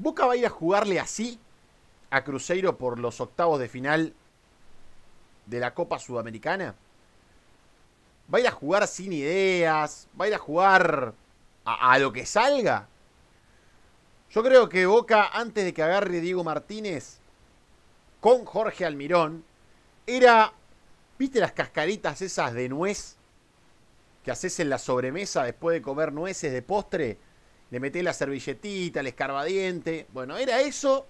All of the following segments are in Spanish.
Boca va a ir a jugarle así a Cruzeiro por los octavos de final de la Copa Sudamericana. Va a ir a jugar sin ideas, va a ir a jugar a, a lo que salga. Yo creo que Boca, antes de que agarre Diego Martínez con Jorge Almirón, era, ¿viste las cascaritas esas de nuez que haces en la sobremesa después de comer nueces de postre? le metés la servilletita, el escarbadiente. Bueno, era eso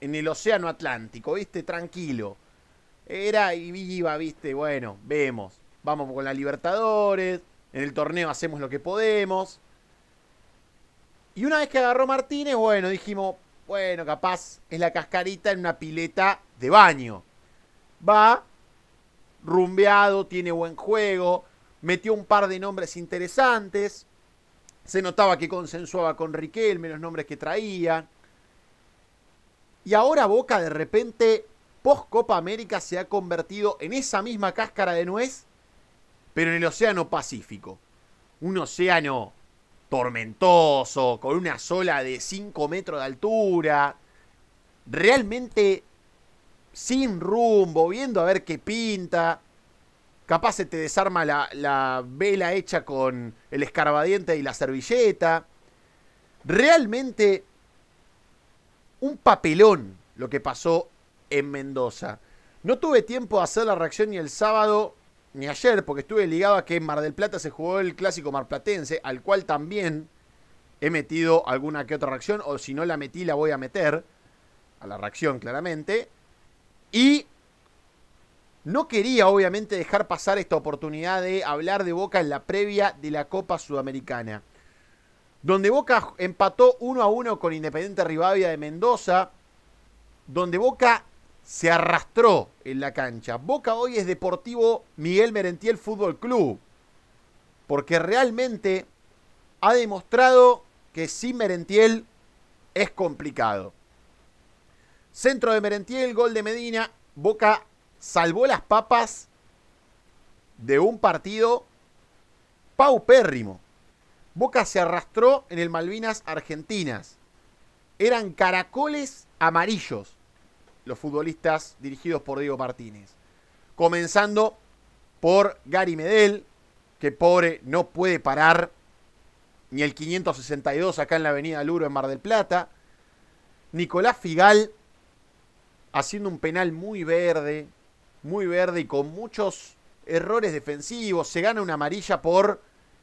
en el Océano Atlántico, ¿viste? Tranquilo. Era y viva, ¿viste? Bueno, vemos. Vamos con la Libertadores. En el torneo hacemos lo que podemos. Y una vez que agarró Martínez, bueno, dijimos, bueno, capaz es la cascarita en una pileta de baño. Va rumbeado, tiene buen juego, metió un par de nombres interesantes. Se notaba que consensuaba con Riquelme los nombres que traía. Y ahora Boca de repente, post Copa América, se ha convertido en esa misma cáscara de nuez, pero en el Océano Pacífico. Un océano tormentoso, con una sola de 5 metros de altura, realmente sin rumbo, viendo a ver qué pinta. Capaz se te desarma la, la vela hecha con el escarbadiente y la servilleta. Realmente un papelón lo que pasó en Mendoza. No tuve tiempo de hacer la reacción ni el sábado ni ayer, porque estuve ligado a que en Mar del Plata se jugó el clásico marplatense, al cual también he metido alguna que otra reacción, o si no la metí, la voy a meter a la reacción, claramente. Y no quería obviamente dejar pasar esta oportunidad de hablar de Boca en la previa de la Copa Sudamericana. Donde Boca empató 1 a 1 con Independiente Rivadavia de Mendoza. Donde Boca se arrastró en la cancha. Boca hoy es Deportivo Miguel Merentiel Fútbol Club. Porque realmente ha demostrado que sin Merentiel es complicado. Centro de Merentiel, gol de Medina. Boca salvó las papas de un partido paupérrimo. Boca se arrastró en el Malvinas Argentinas. Eran caracoles amarillos los futbolistas dirigidos por Diego Martínez. Comenzando por Gary Medel, que pobre no puede parar ni el 562 acá en la Avenida Luro en Mar del Plata. Nicolás Figal haciendo un penal muy verde, muy verde y con muchos errores defensivos. Se gana una amarilla por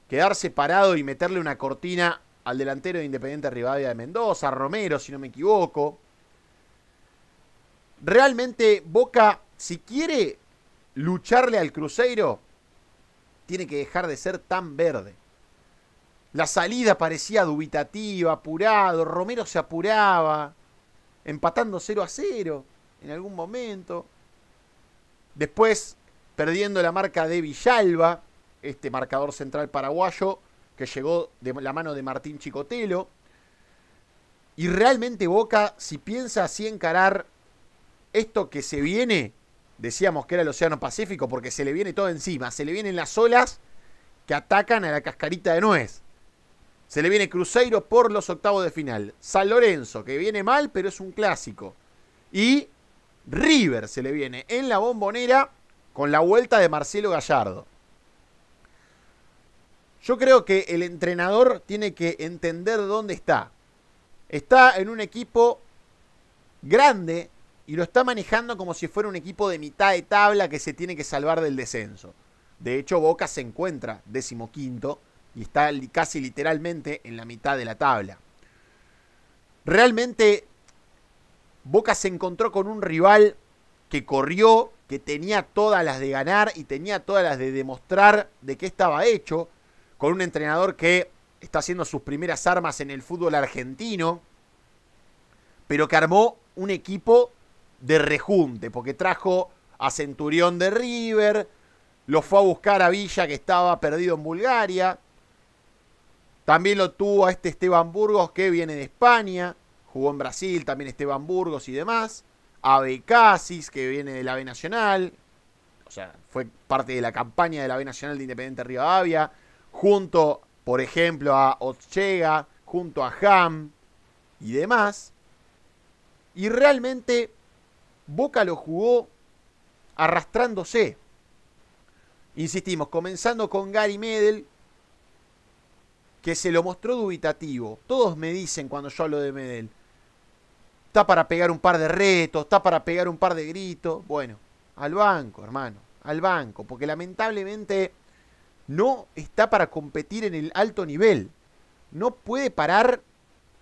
quedarse parado y meterle una cortina al delantero de Independiente Rivadavia de Mendoza, Romero, si no me equivoco. Realmente Boca, si quiere lucharle al Cruzeiro, tiene que dejar de ser tan verde. La salida parecía dubitativa, apurado, Romero se apuraba, empatando 0 a 0 en algún momento. Después, perdiendo la marca de Villalba, este marcador central paraguayo, que llegó de la mano de Martín Chicotelo. Y realmente Boca, si piensa así encarar esto que se viene, decíamos que era el Océano Pacífico, porque se le viene todo encima, se le vienen las olas que atacan a la cascarita de nuez. Se le viene Cruzeiro por los octavos de final. San Lorenzo, que viene mal, pero es un clásico. Y River se le viene en la bombonera con la vuelta de Marcelo Gallardo. Yo creo que el entrenador tiene que entender dónde está. Está en un equipo grande y lo está manejando como si fuera un equipo de mitad de tabla que se tiene que salvar del descenso. De hecho, Boca se encuentra decimoquinto y está casi literalmente en la mitad de la tabla. Realmente Boca se encontró con un rival que corrió, que tenía todas las de ganar y tenía todas las de demostrar de qué estaba hecho, con un entrenador que está haciendo sus primeras armas en el fútbol argentino, pero que armó un equipo de rejunte, porque trajo a Centurión de River, lo fue a buscar a Villa que estaba perdido en Bulgaria, también lo tuvo a este Esteban Burgos que viene de España, jugó en Brasil, también Esteban Burgos y demás. Abe Casis, que viene de la B Nacional, o sea, fue parte de la campaña de la B Nacional de Independiente Rivadavia, junto, por ejemplo, a Ochega, junto a Ham y demás. Y realmente Boca lo jugó arrastrándose. Insistimos, comenzando con Gary Medel, que se lo mostró dubitativo. Todos me dicen cuando yo hablo de Medel, Está para pegar un par de retos, está para pegar un par de gritos. Bueno, al banco, hermano, al banco, porque lamentablemente no está para competir en el alto nivel. No puede parar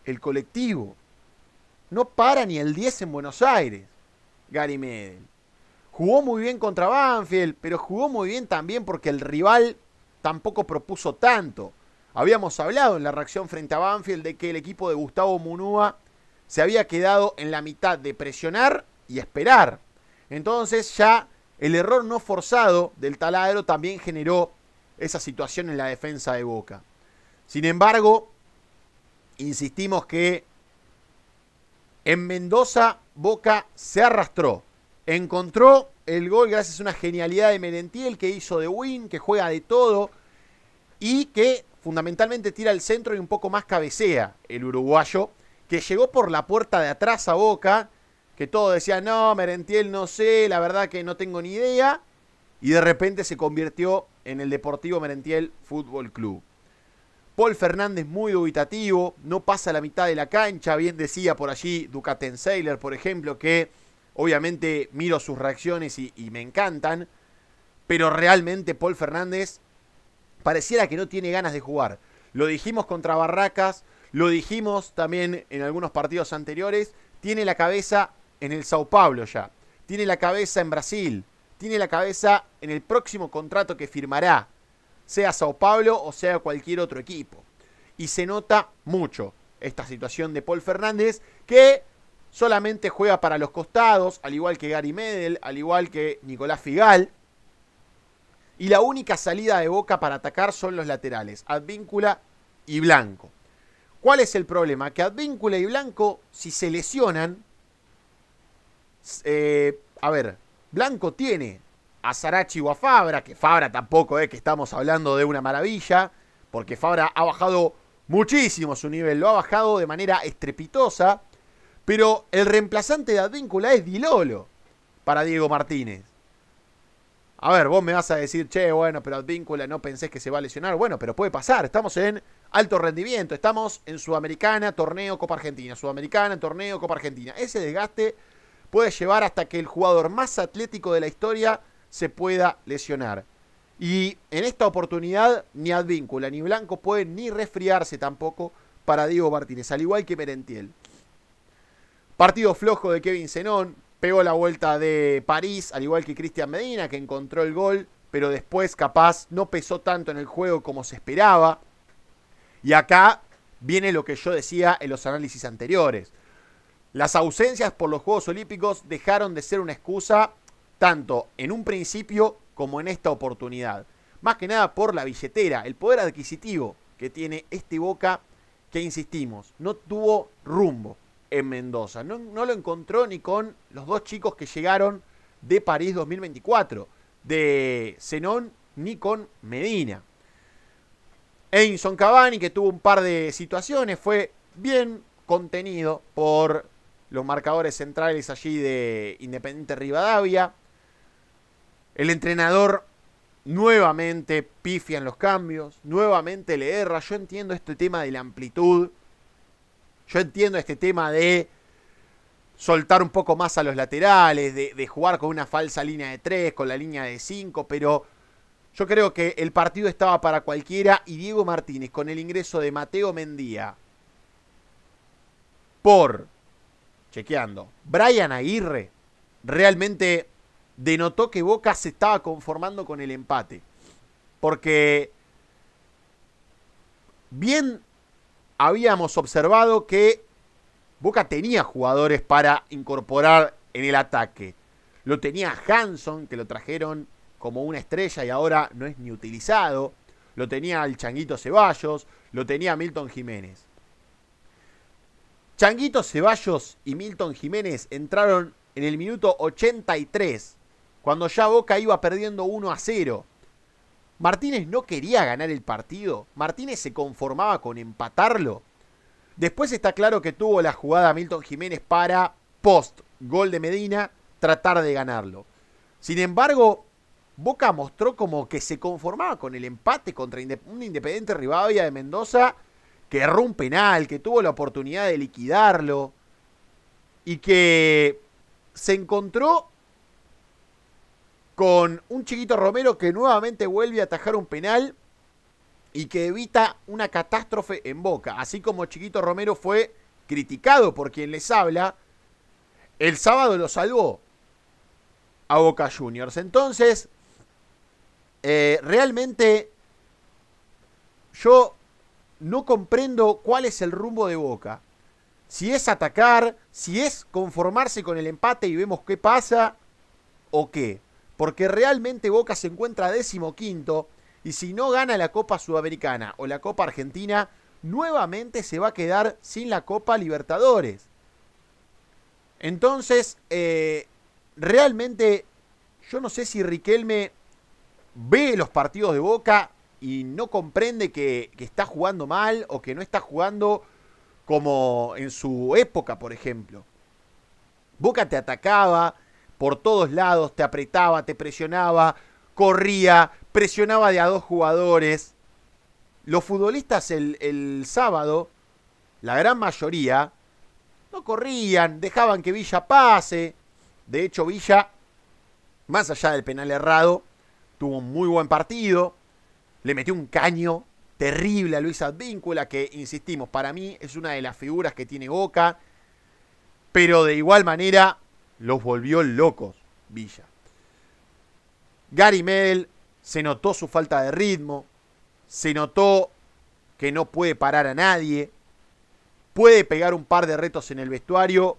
el colectivo. No para ni el 10 en Buenos Aires, Gary Medel. Jugó muy bien contra Banfield, pero jugó muy bien también porque el rival tampoco propuso tanto. Habíamos hablado en la reacción frente a Banfield de que el equipo de Gustavo Munúa se había quedado en la mitad de presionar y esperar. Entonces ya el error no forzado del taladro también generó esa situación en la defensa de Boca. Sin embargo, insistimos que en Mendoza Boca se arrastró. Encontró el gol gracias a una genialidad de Merentiel que hizo de win, que juega de todo y que fundamentalmente tira al centro y un poco más cabecea el uruguayo que llegó por la puerta de atrás a Boca, que todo decía no, Merentiel no sé, la verdad que no tengo ni idea, y de repente se convirtió en el Deportivo Merentiel Fútbol Club. Paul Fernández muy dubitativo, no pasa la mitad de la cancha, bien decía por allí Ducaten Sailor, por ejemplo, que obviamente miro sus reacciones y, y me encantan, pero realmente Paul Fernández pareciera que no tiene ganas de jugar. Lo dijimos contra Barracas, lo dijimos también en algunos partidos anteriores. Tiene la cabeza en el Sao Paulo ya. Tiene la cabeza en Brasil. Tiene la cabeza en el próximo contrato que firmará. Sea Sao Paulo o sea cualquier otro equipo. Y se nota mucho esta situación de Paul Fernández que solamente juega para los costados, al igual que Gary Medel, al igual que Nicolás Figal. Y la única salida de Boca para atacar son los laterales, Advíncula y Blanco. ¿Cuál es el problema? Que Advíncula y Blanco, si se lesionan, eh, a ver, Blanco tiene a Sarachi o a Fabra, que Fabra tampoco es que estamos hablando de una maravilla, porque Fabra ha bajado muchísimo su nivel, lo ha bajado de manera estrepitosa, pero el reemplazante de Advíncula es Dilolo para Diego Martínez. A ver, vos me vas a decir, che, bueno, pero Advíncula no pensé que se va a lesionar. Bueno, pero puede pasar. Estamos en alto rendimiento. Estamos en Sudamericana, torneo, Copa Argentina. Sudamericana, torneo, Copa Argentina. Ese desgaste puede llevar hasta que el jugador más atlético de la historia se pueda lesionar. Y en esta oportunidad, ni Advíncula ni Blanco pueden ni resfriarse tampoco para Diego Martínez, al igual que Merentiel. Partido flojo de Kevin Zenón, pegó la vuelta de París, al igual que Cristian Medina, que encontró el gol, pero después capaz no pesó tanto en el juego como se esperaba. Y acá viene lo que yo decía en los análisis anteriores. Las ausencias por los Juegos Olímpicos dejaron de ser una excusa tanto en un principio como en esta oportunidad. Más que nada por la billetera, el poder adquisitivo que tiene este Boca que, insistimos, no tuvo rumbo en Mendoza. No, lo encontró ni con los dos chicos que llegaron de París 2024, de Zenón ni con Medina. Einson Cavani, que tuvo un par de situaciones, fue bien contenido por los marcadores centrales allí de Independiente Rivadavia. El entrenador nuevamente pifia en los cambios, nuevamente le erra. Yo entiendo este tema de la amplitud yo entiendo este tema de soltar un poco más a los laterales, de, jugar con una falsa línea de 3, con la línea de 5, pero yo creo que el partido estaba para cualquiera y Diego Martínez con el ingreso de Mateo Mendía por, chequeando, Brian Aguirre, realmente denotó que Boca se estaba conformando con el empate. Porque bien habíamos observado que Boca tenía jugadores para incorporar en el ataque. Lo tenía Hanson, que lo trajeron como una estrella y ahora no es ni utilizado. Lo tenía el Changuito Ceballos, lo tenía Milton Jiménez. Changuito Ceballos y Milton Jiménez entraron en el minuto 83, cuando ya Boca iba perdiendo 1 a 0. Martínez no quería ganar el partido. Martínez se conformaba con empatarlo. Después está claro que tuvo la jugada Milton Jiménez para post gol de Medina tratar de ganarlo. Sin embargo, Boca mostró como que se conformaba con el empate contra un Independiente Rivadavia de Mendoza que erró un penal, que tuvo la oportunidad de liquidarlo y que se encontró con un chiquito Romero que nuevamente vuelve a atajar un penal y que evita una catástrofe en Boca. Así como Chiquito Romero fue criticado por quien les habla, el sábado lo salvó a Boca Juniors. Entonces, eh, realmente yo no comprendo cuál es el rumbo de Boca. Si es atacar, si es conformarse con el empate y vemos qué pasa o qué porque realmente Boca se encuentra décimo quinto. y si no gana la Copa Sudamericana o la Copa Argentina, nuevamente se va a quedar sin la Copa Libertadores. Entonces, eh, realmente yo no sé si Riquelme ve los partidos de Boca y no comprende que está jugando mal o que no está jugando como en su época, por ejemplo. Boca te atacaba, por todos lados, te apretaba, te presionaba, corría, presionaba de a dos jugadores. Los futbolistas el, sábado, la gran mayoría, no corrían, dejaban que Villa pase. De hecho, Villa, más allá del penal errado, tuvo un muy buen partido. Le metió un caño terrible a Luis Advíncula, que, insistimos, para mí es una de las figuras que tiene Boca. Pero de igual manera, los volvió locos Villa. Gary se notó su falta de ritmo, se notó que no puede parar a nadie, puede pegar un par de retos en el vestuario,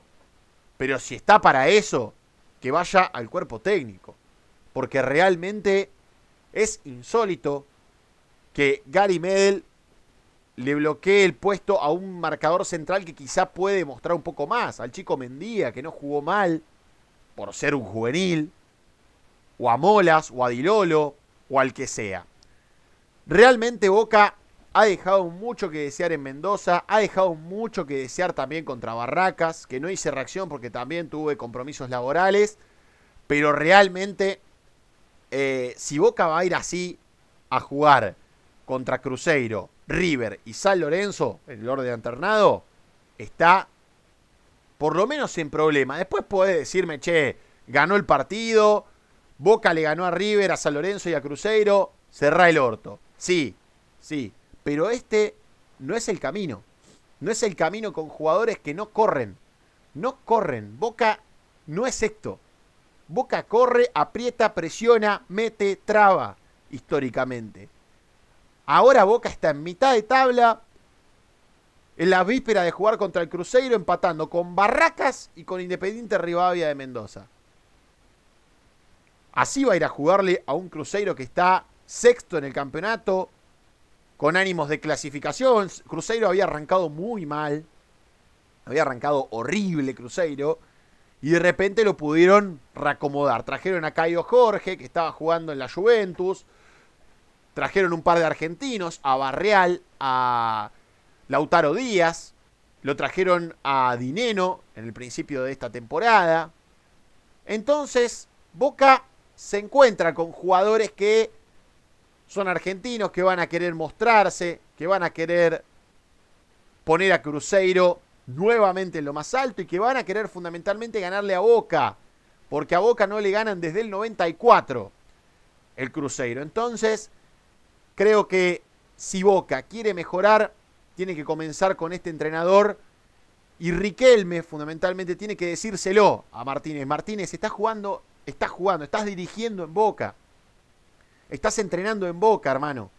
pero si está para eso, que vaya al cuerpo técnico, porque realmente es insólito que Gary le bloqueé el puesto a un marcador central que quizá puede mostrar un poco más, al chico Mendía, que no jugó mal por ser un juvenil, o a Molas, o a Dilolo, o al que sea. Realmente Boca ha dejado mucho que desear en Mendoza, ha dejado mucho que desear también contra Barracas, que no hice reacción porque también tuve compromisos laborales, pero realmente eh, si Boca va a ir así a jugar contra Cruzeiro, River y San Lorenzo, el orden alternado, está por lo menos sin problema. Después podés decirme, che, ganó el partido, Boca le ganó a River, a San Lorenzo y a Cruzeiro, cerrá el orto. Sí, sí, pero este no es el camino. No es el camino con jugadores que no corren. No corren. Boca no es esto. Boca corre, aprieta, presiona, mete, traba históricamente. Ahora Boca está en mitad de tabla, en la víspera de jugar contra el Cruzeiro, empatando con Barracas y con Independiente Rivadavia de Mendoza. Así va a ir a jugarle a un Cruzeiro que está sexto en el campeonato, con ánimos de clasificación. Cruzeiro había arrancado muy mal, había arrancado horrible Cruzeiro, y de repente lo pudieron reacomodar. Trajeron a Caio Jorge, que estaba jugando en la Juventus, Trajeron un par de argentinos, a Barreal, a Lautaro Díaz, lo trajeron a Dineno en el principio de esta temporada. Entonces, Boca se encuentra con jugadores que son argentinos, que van a querer mostrarse, que van a querer poner a Cruzeiro nuevamente en lo más alto y que van a querer fundamentalmente ganarle a Boca, porque a Boca no le ganan desde el 94 el Cruzeiro. Entonces, Creo que si Boca quiere mejorar, tiene que comenzar con este entrenador. Y Riquelme, fundamentalmente, tiene que decírselo a Martínez. Martínez, estás jugando, estás jugando, estás dirigiendo en Boca. Estás entrenando en Boca, hermano.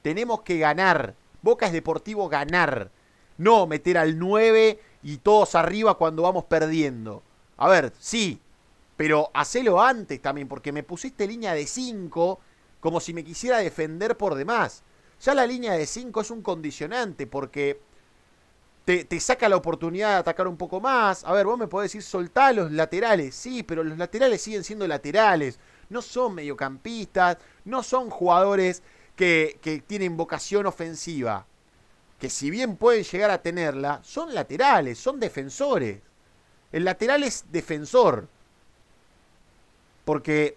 Tenemos que ganar. Boca es deportivo ganar. No meter al 9 y todos arriba cuando vamos perdiendo. A ver, sí, pero hacelo antes también, porque me pusiste línea de 5 como si me quisiera defender por demás. Ya la línea de 5 es un condicionante porque te, saca la oportunidad de atacar un poco más. A ver, vos me podés decir, soltá los laterales, sí, pero los laterales siguen siendo laterales. No son mediocampistas, no son jugadores que, que tienen vocación ofensiva. Que si bien pueden llegar a tenerla, son laterales, son defensores. El lateral es defensor. Porque,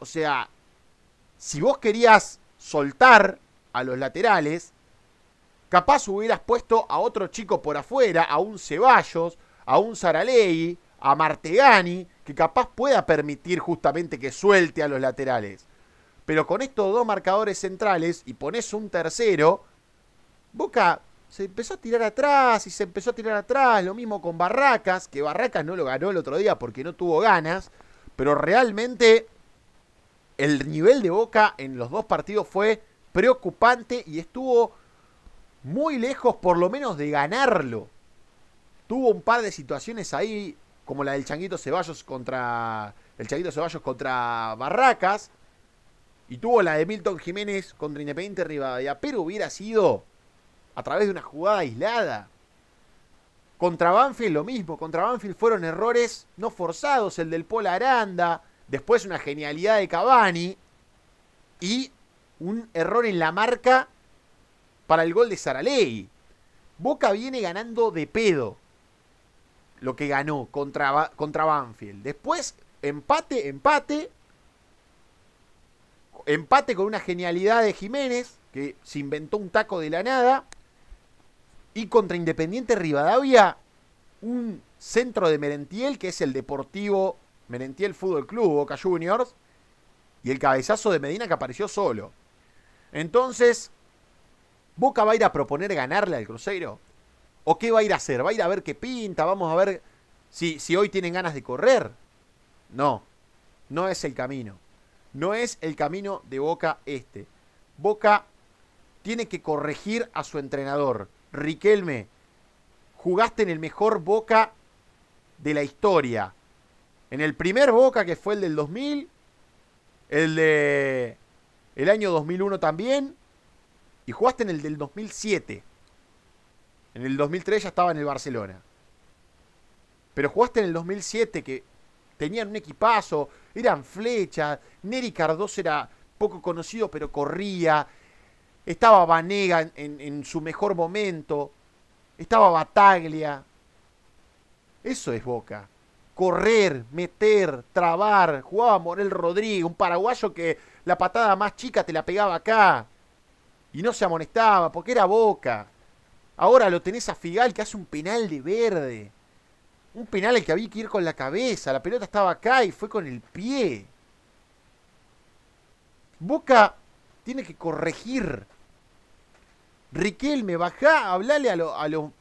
o sea, si vos querías soltar a los laterales, capaz hubieras puesto a otro chico por afuera, a un Ceballos, a un Saralegui, a Martegani, que capaz pueda permitir justamente que suelte a los laterales. Pero con estos dos marcadores centrales y pones un tercero, Boca se empezó a tirar atrás y se empezó a tirar atrás. Lo mismo con Barracas, que Barracas no lo ganó el otro día porque no tuvo ganas, pero realmente el nivel de Boca en los dos partidos fue preocupante y estuvo muy lejos por lo menos de ganarlo. Tuvo un par de situaciones ahí, como la del Changuito Ceballos contra el Changuito Ceballos contra Barracas y tuvo la de Milton Jiménez contra Independiente Rivadavia, pero hubiera sido a través de una jugada aislada. Contra Banfield lo mismo, contra Banfield fueron errores no forzados, el del Pola Aranda, Después una genialidad de Cavani y un error en la marca para el gol de Saraley. Boca viene ganando de pedo lo que ganó contra, contra Banfield. Después empate, empate. Empate con una genialidad de Jiménez, que se inventó un taco de la nada. Y contra Independiente Rivadavia, un centro de Merentiel, que es el deportivo el Fútbol Club, Boca Juniors, y el cabezazo de Medina que apareció solo. Entonces, ¿Boca va a ir a proponer ganarle al Cruzeiro? ¿O qué va a ir a hacer? ¿Va a ir a ver qué pinta? ¿Vamos a ver si, si hoy tienen ganas de correr? No, no es el camino. No es el camino de Boca este. Boca tiene que corregir a su entrenador. Riquelme, jugaste en el mejor Boca de la historia. En el primer Boca, que fue el del 2000, el de el año 2001 también, y jugaste en el del 2007. En el 2003 ya estaba en el Barcelona. Pero jugaste en el 2007 que tenían un equipazo, eran flechas, Neri Cardoso era poco conocido pero corría, estaba Vanega en su mejor momento, estaba Bataglia. Eso es Boca correr, meter, trabar. Jugaba Morel Rodríguez, un paraguayo que la patada más chica te la pegaba acá. Y no se amonestaba porque era boca. Ahora lo tenés a Figal que hace un penal de verde. Un penal al que había que ir con la cabeza. La pelota estaba acá y fue con el pie. Boca tiene que corregir. Riquelme, bajá, hablale a, a los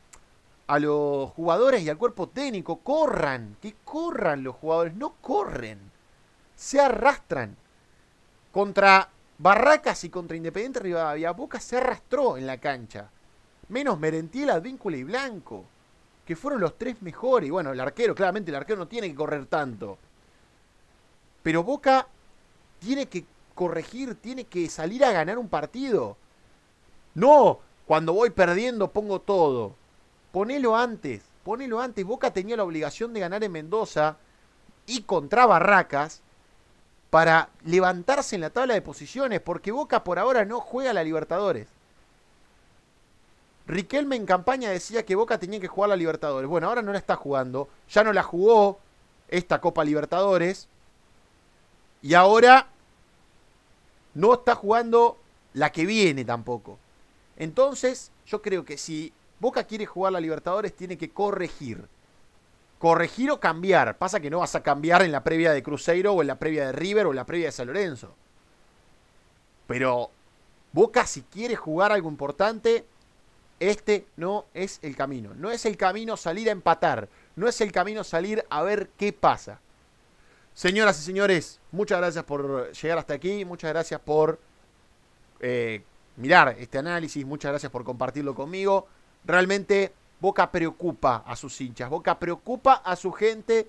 a los jugadores y al cuerpo técnico, corran, que corran los jugadores, no corren, se arrastran. Contra Barracas y contra Independiente Rivadavia, Boca se arrastró en la cancha. Menos Merentiel, Advíncula y Blanco, que fueron los tres mejores. Y bueno, el arquero, claramente el arquero no tiene que correr tanto. Pero Boca tiene que corregir, tiene que salir a ganar un partido. No, cuando voy perdiendo pongo todo ponelo antes, ponelo antes. Boca tenía la obligación de ganar en Mendoza y contra Barracas para levantarse en la tabla de posiciones, porque Boca por ahora no juega a la Libertadores. Riquelme en campaña decía que Boca tenía que jugar la Libertadores. Bueno, ahora no la está jugando, ya no la jugó esta Copa Libertadores. Y ahora no está jugando la que viene tampoco. Entonces, yo creo que si Boca quiere jugar la Libertadores, tiene que corregir. Corregir o cambiar. Pasa que no vas a cambiar en la previa de Cruzeiro o en la previa de River o en la previa de San Lorenzo. Pero Boca si quiere jugar algo importante, este no es el camino. No es el camino salir a empatar. No es el camino salir a ver qué pasa. Señoras y señores, muchas gracias por llegar hasta aquí. Muchas gracias por eh, mirar este análisis. Muchas gracias por compartirlo conmigo realmente Boca preocupa a sus hinchas, Boca preocupa a su gente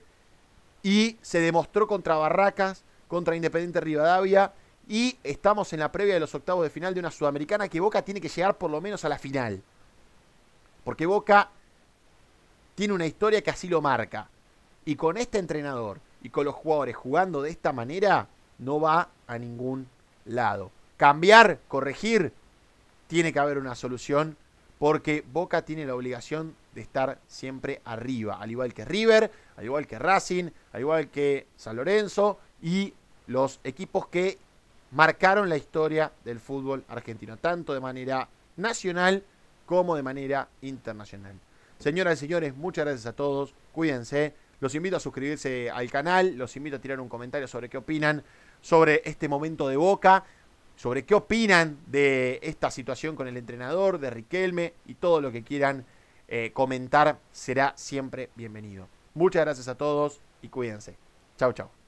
y se demostró contra Barracas, contra Independiente Rivadavia y estamos en la previa de los octavos de final de una sudamericana que Boca tiene que llegar por lo menos a la final. Porque Boca tiene una historia que así lo marca. Y con este entrenador y con los jugadores jugando de esta manera, no va a ningún lado. Cambiar, corregir, tiene que haber una solución porque Boca tiene la obligación de estar siempre arriba, al igual que River, al igual que Racing, al igual que San Lorenzo y los equipos que marcaron la historia del fútbol argentino, tanto de manera nacional como de manera internacional. Señoras y señores, muchas gracias a todos, cuídense, los invito a suscribirse al canal, los invito a tirar un comentario sobre qué opinan sobre este momento de Boca sobre qué opinan de esta situación con el entrenador, de Riquelme y todo lo que quieran eh, comentar será siempre bienvenido. Muchas gracias a todos y cuídense. Chau, chau.